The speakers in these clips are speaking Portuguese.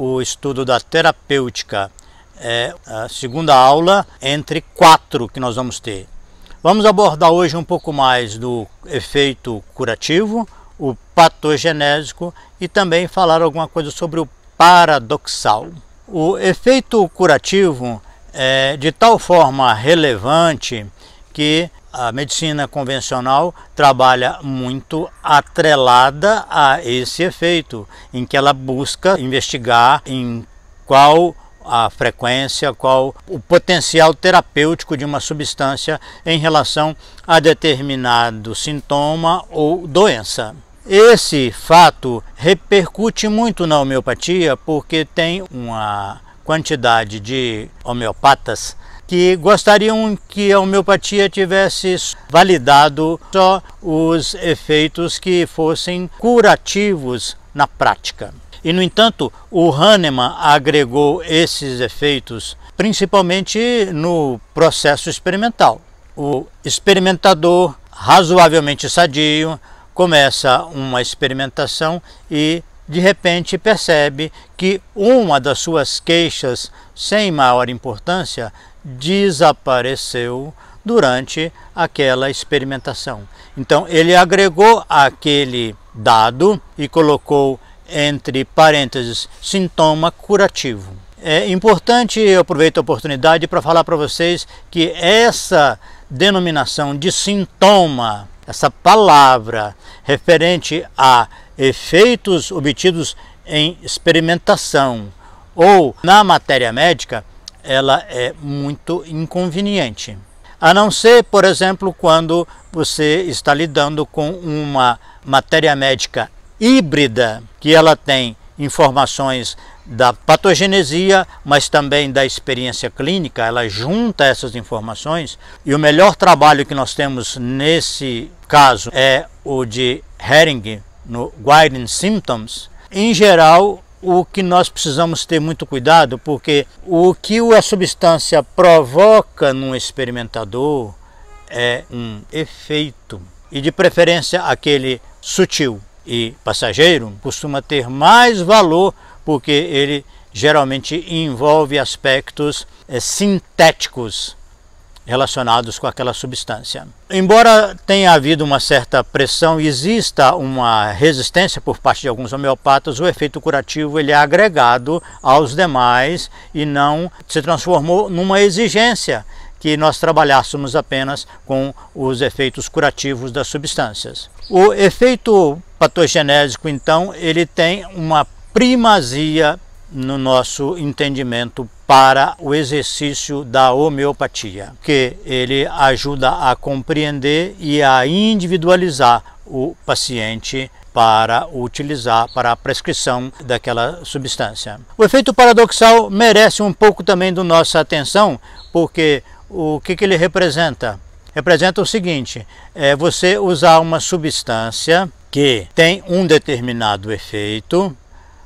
o estudo da terapêutica. É a segunda aula entre quatro que nós vamos ter. Vamos abordar hoje um pouco mais do efeito curativo, o patogenésico e também falar alguma coisa sobre o paradoxal. O efeito curativo é de tal forma relevante que a medicina convencional trabalha muito atrelada a esse efeito, em que ela busca investigar em qual a frequência, qual o potencial terapêutico de uma substância em relação a determinado sintoma ou doença. Esse fato repercute muito na homeopatia porque tem uma quantidade de homeopatas que gostariam que a homeopatia tivesse validado só os efeitos que fossem curativos na prática. E, no entanto, o Hahnemann agregou esses efeitos principalmente no processo experimental. O experimentador, razoavelmente sadio, começa uma experimentação e de repente percebe que uma das suas queixas, sem maior importância, desapareceu durante aquela experimentação. Então, ele agregou aquele dado e colocou entre parênteses sintoma curativo. É importante, eu aproveito a oportunidade para falar para vocês que essa denominação de sintoma, essa palavra referente a efeitos obtidos em experimentação ou na matéria médica, ela é muito inconveniente. A não ser, por exemplo, quando você está lidando com uma matéria médica híbrida, que ela tem informações da patogenesia, mas também da experiência clínica, ela junta essas informações e o melhor trabalho que nós temos nesse caso é o de Hering no Guiding Symptoms. Em geral, o que nós precisamos ter muito cuidado, porque o que a substância provoca num experimentador é um efeito, e de preferência aquele sutil e passageiro, costuma ter mais valor porque ele geralmente envolve aspectos é, sintéticos relacionados com aquela substância. Embora tenha havido uma certa pressão e exista uma resistência por parte de alguns homeopatas, o efeito curativo ele é agregado aos demais e não se transformou numa exigência que nós trabalhássemos apenas com os efeitos curativos das substâncias. O efeito patogenésico, então, ele tem uma primazia no nosso entendimento para o exercício da homeopatia, que ele ajuda a compreender e a individualizar o paciente para utilizar para a prescrição daquela substância. O efeito paradoxal merece um pouco também da nossa atenção, porque o que, que ele representa? Representa o seguinte: é você usar uma substância que tem um determinado efeito,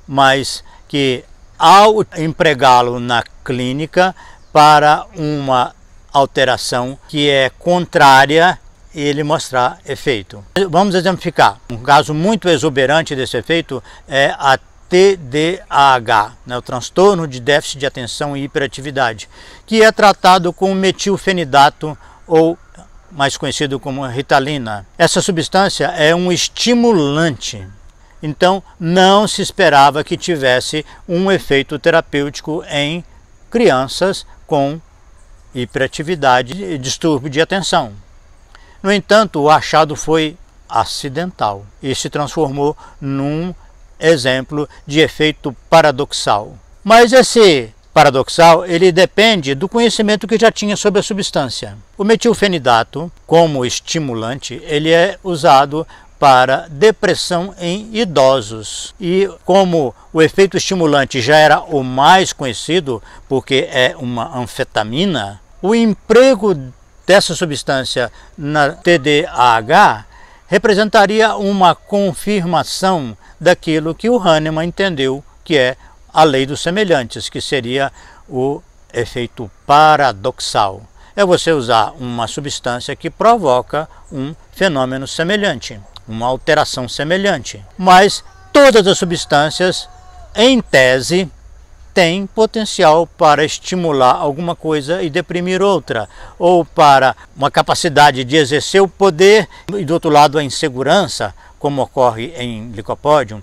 mas que ao empregá-lo na clínica para uma alteração que é contrária ele mostrar efeito. Vamos exemplificar. Um caso muito exuberante desse efeito é a TDAH, né, o transtorno de déficit de atenção e hiperatividade, que é tratado com metilfenidato ou mais conhecido como ritalina. Essa substância é um estimulante então, não se esperava que tivesse um efeito terapêutico em crianças com hiperatividade e distúrbio de atenção. No entanto, o achado foi acidental e se transformou num exemplo de efeito paradoxal. Mas esse paradoxal, ele depende do conhecimento que já tinha sobre a substância. O metilfenidato, como estimulante, ele é usado para depressão em idosos. E como o efeito estimulante já era o mais conhecido, porque é uma anfetamina, o emprego dessa substância na TDAH representaria uma confirmação daquilo que o Hahnemann entendeu que é a lei dos semelhantes, que seria o efeito paradoxal. É você usar uma substância que provoca um fenômeno semelhante uma alteração semelhante. Mas todas as substâncias, em tese, têm potencial para estimular alguma coisa e deprimir outra, ou para uma capacidade de exercer o poder e do outro lado a insegurança, como ocorre em licopódio,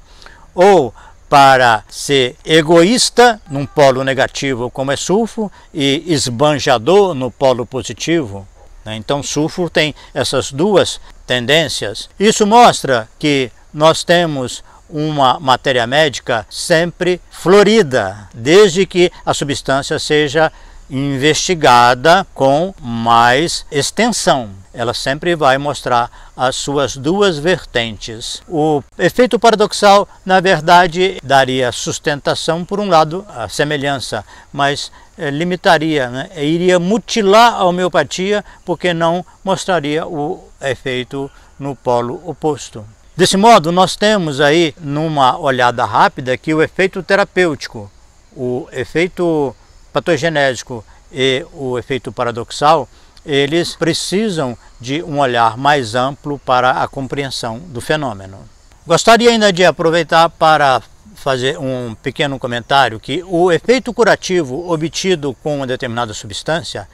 ou para ser egoísta num polo negativo como é sulfo e esbanjador no polo positivo. Né? Então sulfo tem essas duas tendências. Isso mostra que nós temos uma matéria médica sempre florida, desde que a substância seja investigada com mais extensão ela sempre vai mostrar as suas duas vertentes. O efeito paradoxal, na verdade, daria sustentação, por um lado, a semelhança, mas eh, limitaria, né? iria mutilar a homeopatia, porque não mostraria o efeito no polo oposto. Desse modo, nós temos aí, numa olhada rápida, que o efeito terapêutico, o efeito patogenésico e o efeito paradoxal eles precisam de um olhar mais amplo para a compreensão do fenômeno. Gostaria ainda de aproveitar para fazer um pequeno comentário que o efeito curativo obtido com uma determinada substância,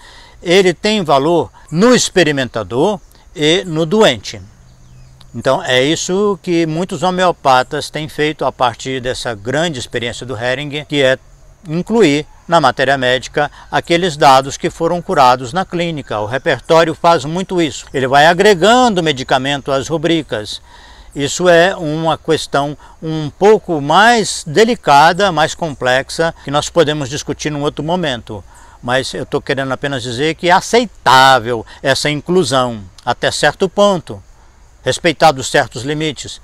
ele tem valor no experimentador e no doente. Então é isso que muitos homeopatas têm feito a partir dessa grande experiência do Hering, que é incluir na matéria médica aqueles dados que foram curados na clínica. O repertório faz muito isso. Ele vai agregando medicamento às rubricas. Isso é uma questão um pouco mais delicada, mais complexa, que nós podemos discutir num outro momento. Mas eu estou querendo apenas dizer que é aceitável essa inclusão, até certo ponto, respeitados certos limites.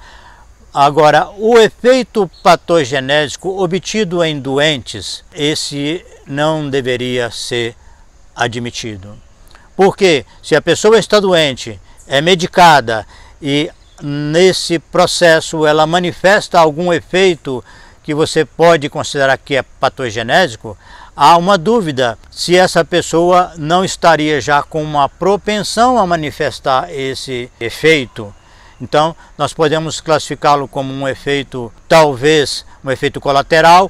Agora, o efeito patogenésico obtido em doentes, esse não deveria ser admitido. Porque se a pessoa está doente, é medicada e nesse processo ela manifesta algum efeito que você pode considerar que é patogenésico, há uma dúvida se essa pessoa não estaria já com uma propensão a manifestar esse efeito então, nós podemos classificá-lo como um efeito, talvez um efeito colateral,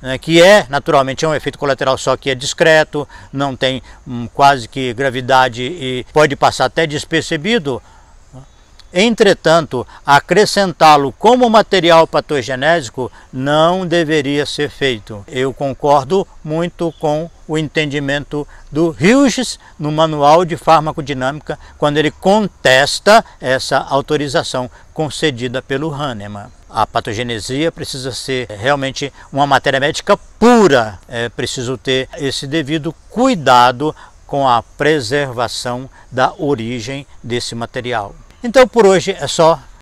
né, que é, naturalmente, é um efeito colateral, só que é discreto, não tem hum, quase que gravidade e pode passar até despercebido Entretanto, acrescentá-lo como material patogenésico não deveria ser feito. Eu concordo muito com o entendimento do Hughes no Manual de Farmacodinâmica, quando ele contesta essa autorização concedida pelo Hahnemann. A patogenesia precisa ser realmente uma matéria médica pura. É preciso ter esse devido cuidado com a preservação da origem desse material. Então por hoje é só.